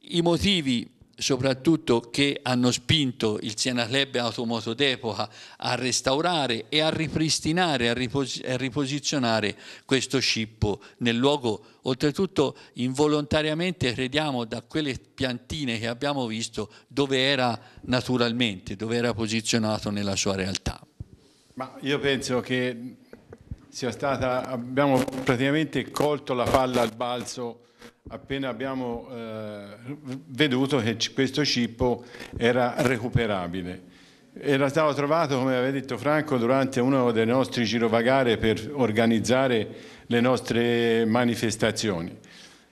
i motivi soprattutto che hanno spinto il Siena Club Automoto d'Epoca a restaurare e a ripristinare, a, ripos a riposizionare questo scippo nel luogo, oltretutto involontariamente crediamo da quelle piantine che abbiamo visto dove era naturalmente, dove era posizionato nella sua realtà. Ma io penso che sia stata, abbiamo praticamente colto la palla al balzo appena abbiamo eh, veduto che questo cippo era recuperabile. Era stato trovato, come aveva detto Franco, durante uno dei nostri girovagare per organizzare le nostre manifestazioni.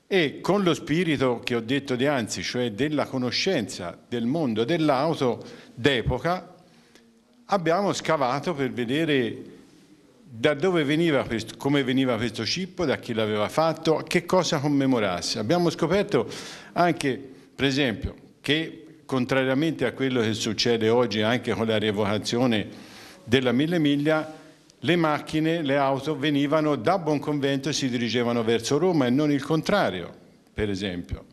E con lo spirito che ho detto di anzi, cioè della conoscenza del mondo dell'auto d'epoca, abbiamo scavato per vedere da dove veniva questo, come veniva questo cippo, da chi l'aveva fatto, che cosa commemorasse. Abbiamo scoperto anche, per esempio, che contrariamente a quello che succede oggi anche con la rievocazione della Mille Miglia, le macchine, le auto venivano da Buonconvento e si dirigevano verso Roma e non il contrario, per esempio.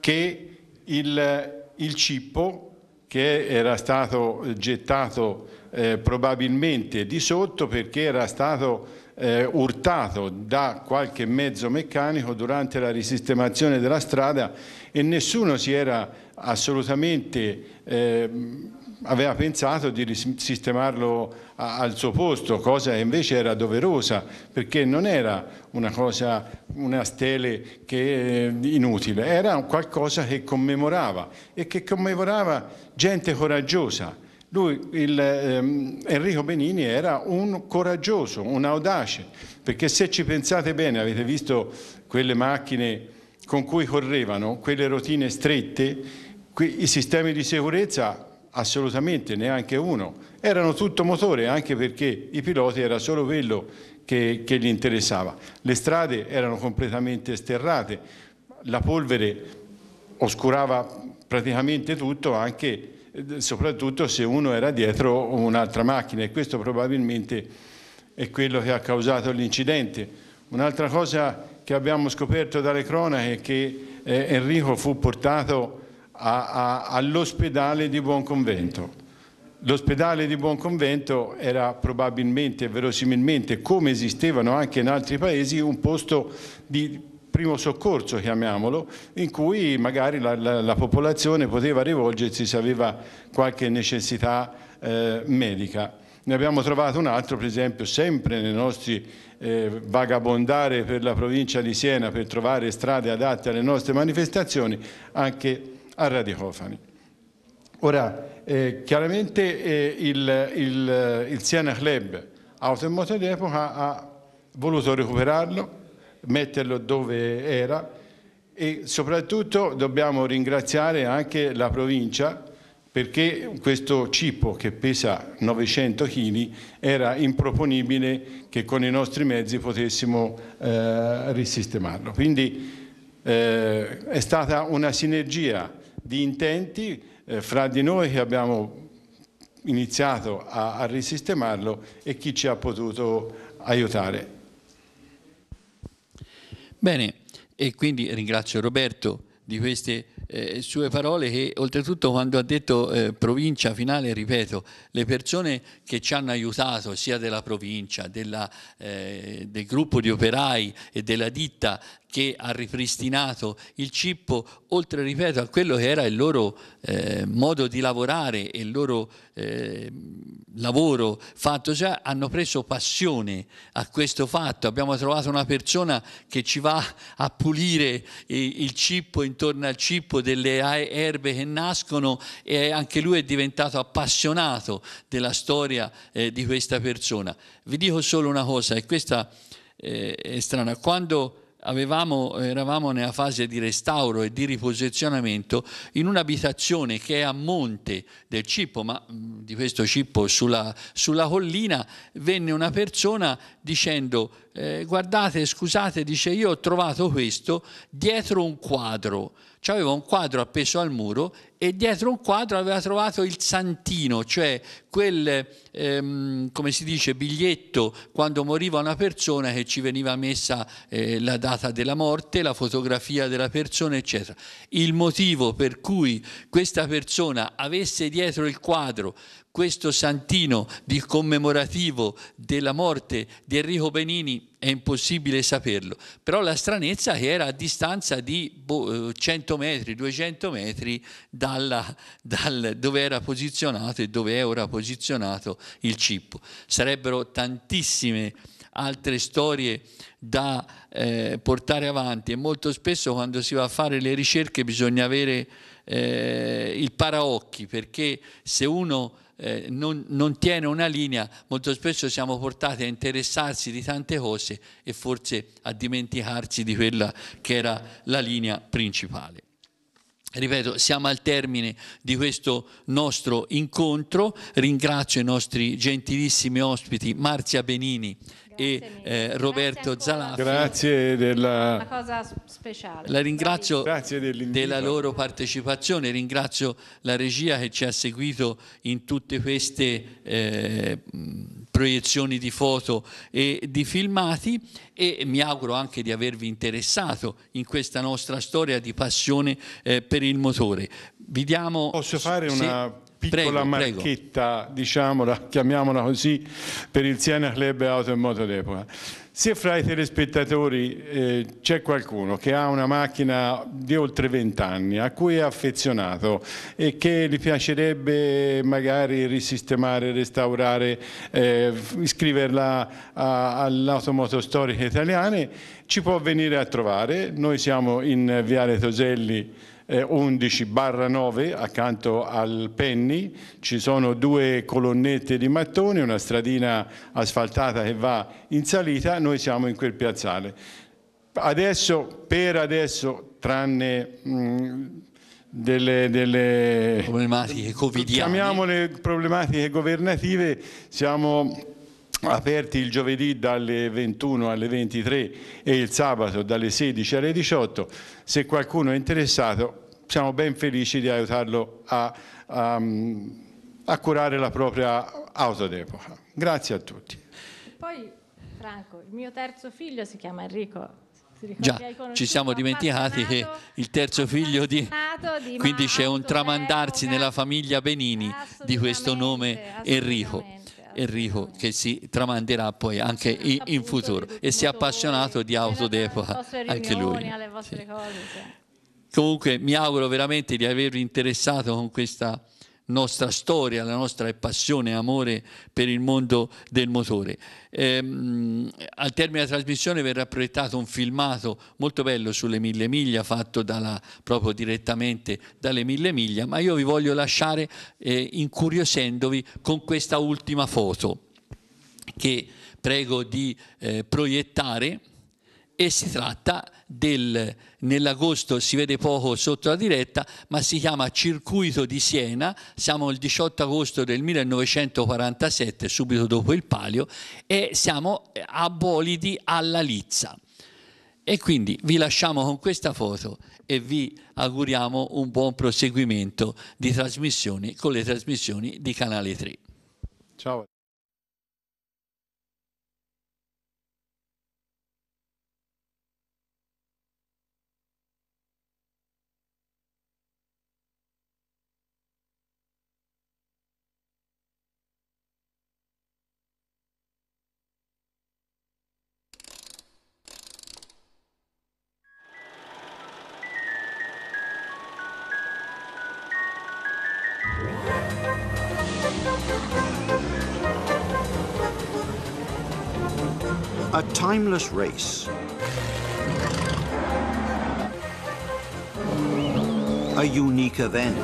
Che il, il cippo che era stato gettato eh, probabilmente di sotto perché era stato eh, urtato da qualche mezzo meccanico durante la risistemazione della strada e nessuno si era assolutamente eh, aveva pensato di sistemarlo al suo posto, cosa che invece era doverosa, perché non era una cosa, una stele che eh, inutile, era qualcosa che commemorava e che commemorava gente coraggiosa. Lui, il, ehm, Enrico Benini, era un coraggioso, un audace, perché se ci pensate bene, avete visto quelle macchine con cui correvano, quelle rotine strette, i sistemi di sicurezza assolutamente neanche uno. Erano tutto motore anche perché i piloti era solo quello che, che gli interessava. Le strade erano completamente sterrate, la polvere oscurava praticamente tutto anche eh, soprattutto se uno era dietro un'altra macchina e questo probabilmente è quello che ha causato l'incidente. Un'altra cosa che abbiamo scoperto dalle cronache è che eh, Enrico fu portato all'ospedale di Buon Convento. L'ospedale di Buon Convento era probabilmente e verosimilmente, come esistevano anche in altri paesi, un posto di primo soccorso, chiamiamolo, in cui magari la, la, la popolazione poteva rivolgersi se aveva qualche necessità eh, medica. Ne abbiamo trovato un altro, per esempio, sempre nei nostri eh, vagabondare per la provincia di Siena per trovare strade adatte alle nostre manifestazioni, anche a Radiofani. Ora, eh, chiaramente eh, il, il, il, Siena Club Auto e Moto d'Epoca ha voluto recuperarlo, metterlo dove era e soprattutto dobbiamo ringraziare anche la provincia perché questo cipo che pesa 900 kg era improponibile che con i nostri mezzi potessimo eh, risistemarlo. Quindi eh, è stata una sinergia di intenti eh, fra di noi che abbiamo iniziato a, a risistemarlo e chi ci ha potuto aiutare. Bene, e quindi ringrazio Roberto di queste eh, sue parole che oltretutto quando ha detto eh, provincia finale, ripeto, le persone che ci hanno aiutato sia della provincia, della, eh, del gruppo di operai e della ditta che ha ripristinato il cippo, oltre, ripeto, a quello che era il loro eh, modo di lavorare e il loro eh, lavoro fatto già, hanno preso passione a questo fatto. Abbiamo trovato una persona che ci va a pulire il cippo, intorno al cippo, delle erbe che nascono e anche lui è diventato appassionato della storia eh, di questa persona. Vi dico solo una cosa, e questa eh, è strana, quando Avevamo, eravamo nella fase di restauro e di riposizionamento in un'abitazione che è a monte del Cippo, ma mm, di questo Cippo sulla, sulla collina venne una persona dicendo eh, guardate, scusate, dice io ho trovato questo dietro un quadro, cioè, aveva un quadro appeso al muro e dietro un quadro aveva trovato il santino, cioè quel, ehm, come si dice, biglietto quando moriva una persona che ci veniva messa eh, la data della morte, la fotografia della persona, eccetera. Il motivo per cui questa persona avesse dietro il quadro questo santino di commemorativo della morte di Enrico Benini è impossibile saperlo, però la stranezza è che era a distanza di 100 boh, metri, 200 metri dalla, dal, dove era posizionato e dove è ora posizionato il cippo. Sarebbero tantissime altre storie da eh, portare avanti e molto spesso quando si va a fare le ricerche bisogna avere eh, il paraocchi perché se uno eh, non, non tiene una linea, molto spesso siamo portati a interessarsi di tante cose e forse a dimenticarci di quella che era la linea principale. Ripeto, siamo al termine di questo nostro incontro, ringrazio i nostri gentilissimi ospiti Marzia Benini e eh, Roberto Zalaffi. Grazie della una cosa speciale. La ringrazio della loro partecipazione, ringrazio la regia che ci ha seguito in tutte queste eh, proiezioni di foto e di filmati e mi auguro anche di avervi interessato in questa nostra storia di passione eh, per il motore. Vi diamo... Posso fare una... Sì? piccola prego, marchetta, prego. diciamola, chiamiamola così, per il Siena Club Auto e Moto d'Epoca. Se fra i telespettatori eh, c'è qualcuno che ha una macchina di oltre 20 anni, a cui è affezionato e che gli piacerebbe magari risistemare, restaurare, eh, iscriverla all'automoto storica italiana, ci può venire a trovare, noi siamo in Viale Toselli 11 eh, barra 9 accanto al Penny ci sono due colonnette di mattoni, una stradina asfaltata che va in salita, noi siamo in quel piazzale. Adesso, per adesso, tranne mh, mm, delle, delle problematiche covidiane, chiamiamole problematiche governative, siamo aperti il giovedì dalle 21 alle 23 e il sabato dalle 16 alle 18. Se qualcuno è interessato siamo ben felici di aiutarlo a, a, a curare la propria auto d'epoca. Grazie a tutti. Poi Franco, il mio terzo figlio si chiama Enrico. Già, ci siamo dimenticati che il terzo figlio di... di quindi c'è un tramandarsi nella famiglia Benini di questo nome Enrico. Enrico che si tramanderà poi anche in, in futuro e si è appassionato di auto d'epoca anche lui. Sì. Comunque mi auguro veramente di avervi interessato con questa nostra storia, la nostra passione e amore per il mondo del motore. Ehm, al termine della trasmissione verrà proiettato un filmato molto bello sulle mille miglia fatto dalla, proprio direttamente dalle mille miglia, ma io vi voglio lasciare eh, incuriosendovi con questa ultima foto che prego di eh, proiettare e si tratta di del, nell'agosto si vede poco sotto la diretta, ma si chiama Circuito di Siena, siamo il 18 agosto del 1947, subito dopo il palio, e siamo eh, a Bolidi alla Lizza. E quindi vi lasciamo con questa foto e vi auguriamo un buon proseguimento di trasmissioni con le trasmissioni di Canale 3. Ciao. timeless race. A unique event.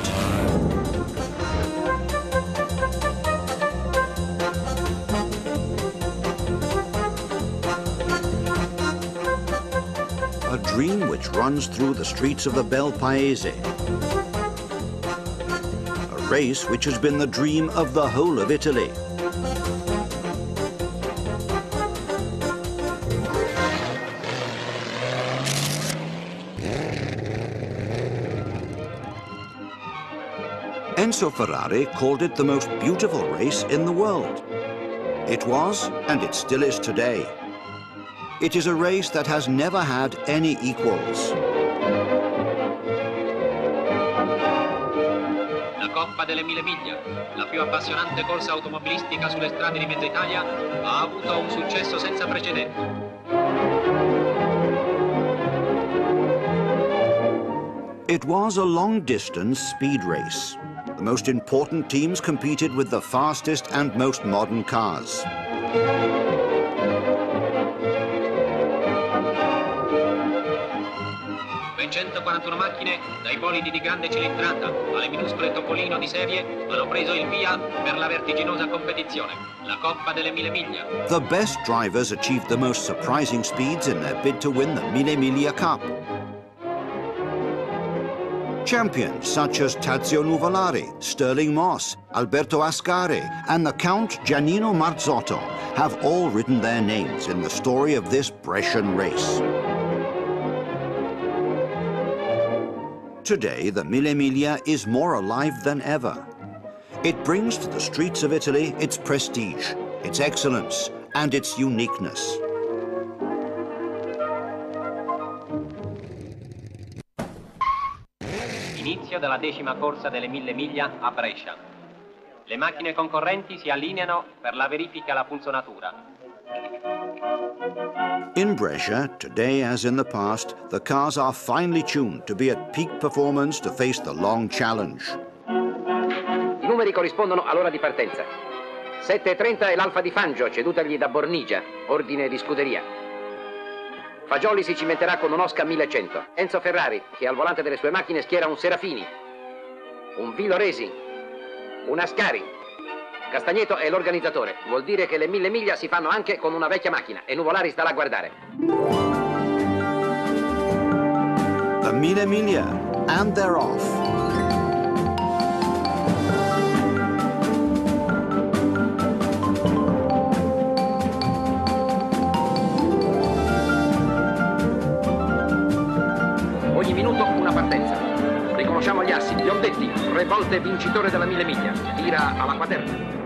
A dream which runs through the streets of the Bel Paese. A race which has been the dream of the whole of Italy. Enzo Ferrari called it the most beautiful race in the world. It was, and it still is today. It is a race that has never had any equals. La Coppa delle Mille Miglia, la più appassionante corsa automobilistica sulle strade di mezza Italia, ha avuto un successo senza precedenti. It was a long-distance speed race most important teams competed with the fastest and most modern cars. macchine, dai bolidi di grande cilindrata alle minuscole topolino di serie, hanno preso il via per la vertiginosa competizione, la Coppa delle Mille Miglia. The best drivers achieved the most surprising speeds in their bid to win the Mille Miglia Cup. Champions such as Tazio Nuvolari, Sterling Moss, Alberto Ascari, and the Count Giannino Marzotto have all written their names in the story of this Brescian race. Today, the Mille Miglia is more alive than ever. It brings to the streets of Italy its prestige, its excellence, and its uniqueness. inizio della decima corsa delle mille miglia a Brescia. Le macchine concorrenti si allineano per la verifica alla funzionatura. In Brescia, today as in the past, the cars are finely tuned to be at peak performance to face the long challenge. I numeri corrispondono all'ora di partenza. 7.30 è l'Alfa di Fangio, cedutagli da Bornigia, ordine di scuderia. Fagioli si cimenterà con un Oscar 1100. Enzo Ferrari, che al volante delle sue macchine schiera un Serafini, un Vilo Viloresi, un Ascari. Castagneto è l'organizzatore. Vuol dire che le mille miglia si fanno anche con una vecchia macchina e Nuvolari sta là a guardare. A mille miglia and they're off. Galassi, gli tre volte vincitore della mille miglia, tira alla quaterna.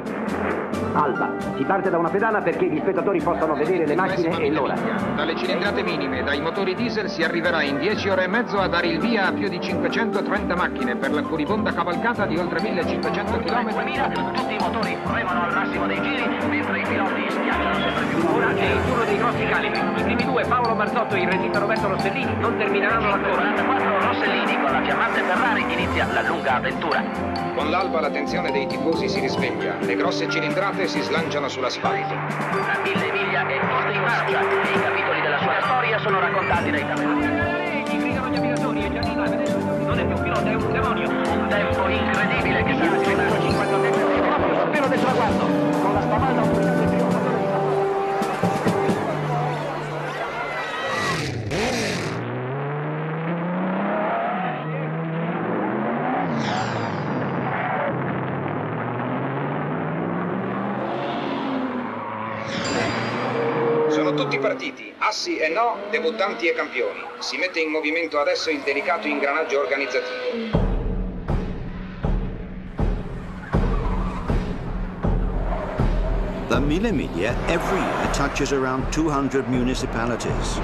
Alba, si parte da una pedana perché gli spettatori possano vedere le macchine e l'ora. Dalle cilindrate minime, dai motori diesel si arriverà in 10 ore e mezzo a dare il via a più di 530 macchine per la furibonda cavalcata di oltre 1500 km. Tutti i motori remano al massimo dei giri, mentre i piloti schiacciano sempre più ora e il turno dei grossi calibri. I primi due, Paolo Marzotto e il regista Roberto Rossellini, non termineranno la corsa. 44 Rossellini con la fiammante Ferrari inizia la lunga avventura. Con l'alba la tensione dei tifosi si risveglia. Le grosse grosse cilindrate si slanciano sull'asfalto. Tra mille miglia e posti in marcia, i capitoli della sua storia sono raccontati dai tabelloni. non è più un pilota, è un demonio. Un tempo incredibile che sarà diventato 50 metri proprio spero del traguardo, con la spavata partiti, assi e no, debuttanti e campioni. Si mette in movimento adesso il delicato ingranaggio organizzativo. The Mille Media every year touches around 200 municipalities.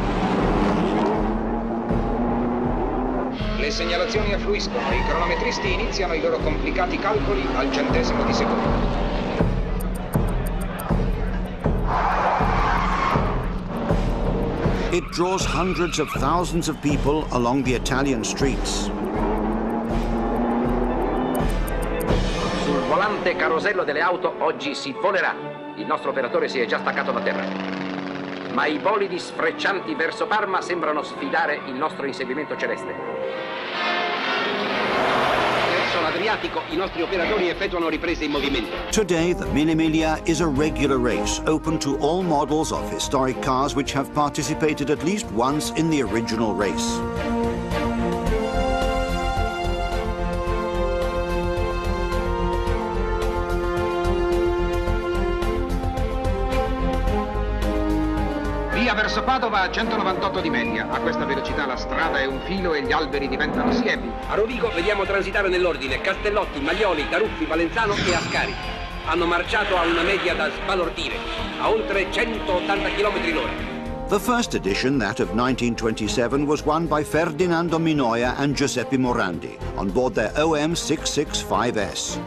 Le segnalazioni affluiscono e i cronometristi iniziano i loro complicati calcoli al centesimo di secondo. It draws hundreds of thousands of people along the Italian streets. Sul volante carosello delle auto oggi si volerà. Il nostro operatore si è già staccato da terra. Ma i bolidi sfreccianti verso Parma sembrano sfidare il nostro inseguimento celeste. Adriatico i nostri operatori effettuano riprese in movimento. Today the Minimilia is a regular race open to all models of historic cars which have participated at least once in the original race. Verso Padova a 198 di media. A questa velocità la strada è un filo e gli alberi diventano siepi. A Rovigo vediamo transitare nell'ordine Castellotti, Maglioli, Taruffi, Valenzano e Ascari. Hanno marciato a una media da sbalordire, a oltre 180 km l'ora. The first edition, that of 1927, was won by Ferdinando Minoia and Giuseppe Morandi on board their OM 665S.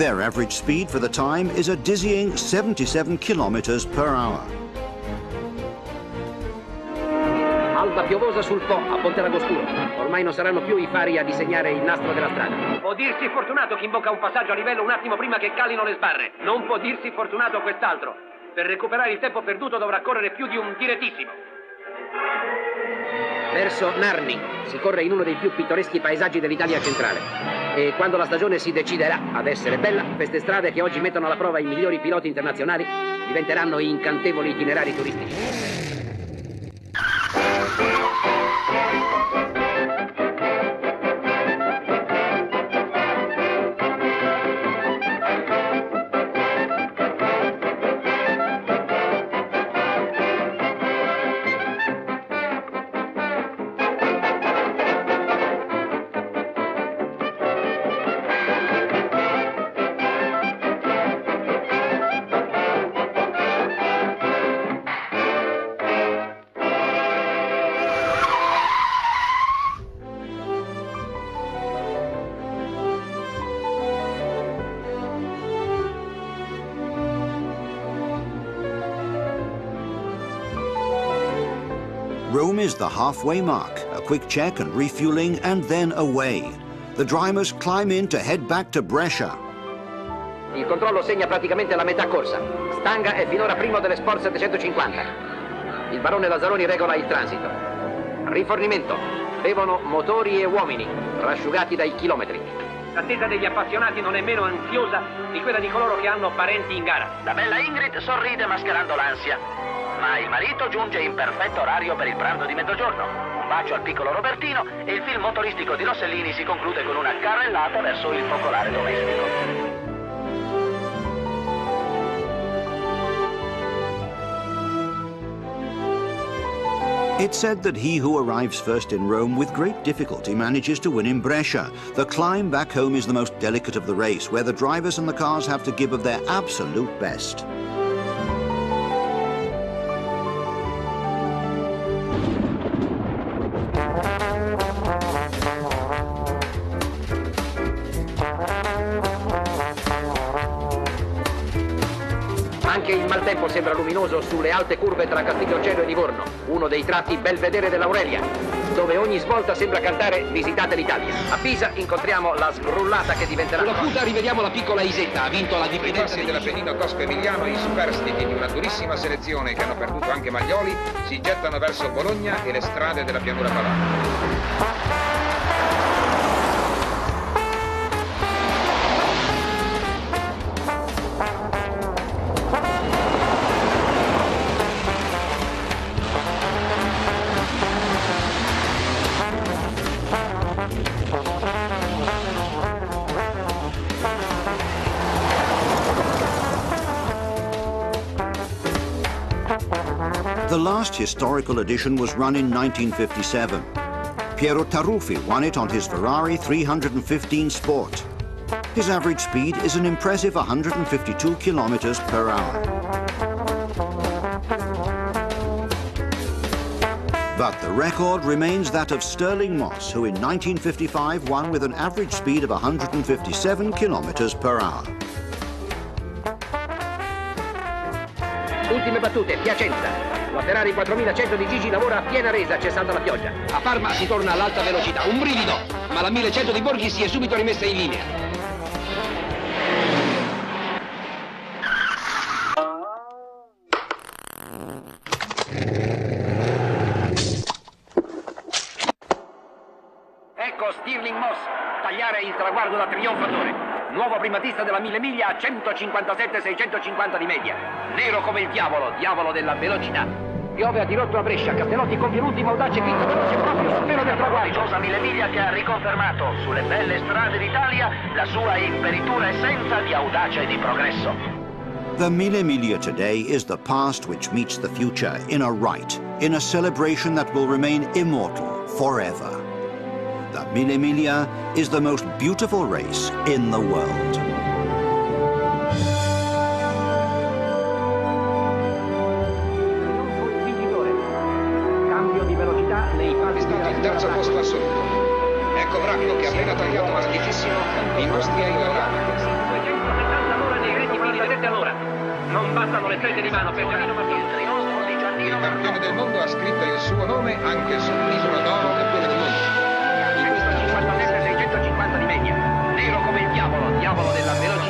Their average speed for the time is a dizzying 77 kilometers per hour. Alba piovosa sul Po, a Ponte Lagosturo. Ormai non saranno più i fari a disegnare il nastro della strada. Può dirsi fortunato chi imbocca un passaggio a livello un attimo prima che calino le sbarre. Non può dirsi fortunato quest'altro. Per recuperare il tempo perduto dovrà correre più di un direttissimo verso Narni. Si corre in uno dei più pittoreschi paesaggi dell'Italia centrale. E quando la stagione si deciderà ad essere bella, queste strade che oggi mettono alla prova i migliori piloti internazionali diventeranno incantevoli itinerari turistici. is the halfway mark. A quick check and refueling, and then away. The drivers climb in to head back to Brescia. Il controllo segna praticamente la metà corsa. Stanga è finora primo delle Sport 750. Il barone Lazzaroni regola il transito. Rifornimento. Bevono motori e uomini, rasciugati dai chilometri. L'attesa degli appassionati non è meno ansiosa di quella di coloro che hanno parenti in gara. La bella Ingrid sorride mascherando l'ansia. ma il marito giunge in perfetto orario per il pranzo di mezzogiorno. Un bacio al piccolo Robertino e il film motoristico di Rossellini si conclude con una carrellata verso il focolare domestico. It's said that he who arrives first in Rome with great difficulty manages to win in Brescia. The climb back home is the most delicate of the race, where the drivers and the cars have to give of their absolute best. sulle alte curve tra Castiglionceno e Livorno, uno dei tratti belvedere dell'Aurelia, dove ogni svolta sembra cantare Visitate l'Italia. A Pisa incontriamo la sgrullata che diventerà... Sulla punta rivediamo la piccola Isetta, ha vinto la dipendenza di... dell'Appennino Tosco Emiliano, i superstiti di una durissima selezione che hanno perduto anche Maglioli, si gettano verso Bologna e le strade della pianura padana. historical edition was run in 1957. Piero Taruffi won it on his Ferrari 315 Sport. His average speed is an impressive 152 kilometers per hour. But the record remains that of Sterling Moss, who in 1955 won with an average speed of 157 kilometers per hour. Ultime battute, Piacenza, La Ferrari 4100 di Gigi lavora a piena resa, cessando la pioggia. A Parma si torna all'alta velocità, un brivido, ma la 1100 di Borghi si è subito rimessa in linea. Ecco Stirling Moss, tagliare il traguardo da trionfatore. Nuovo primatista della 1000 miglia a 157-650 di media. Nero come il diavolo, diavolo della velocità. Piove a dirotto a Brescia, Castellotti compie l'ultima audace finta veloce proprio sul del traguardo. Mille Miglia che ha riconfermato sulle belle strade d'Italia la sua imperitura essenza di e di progresso. The Mille Miglia today is the past which meets the future in a rite, in a celebration that will remain immortal forever. The Mille Miglia is the most beautiful race in the world. camion che ha appena tagliato a larghissimo Industria Ilionale. Non bastano le strette di mano per Giannino Martini. Il campione del mondo ha scritto il suo nome anche sull'isola d'oro del quella di Mondo. 650 di media, nero come il diavolo, diavolo della velocità.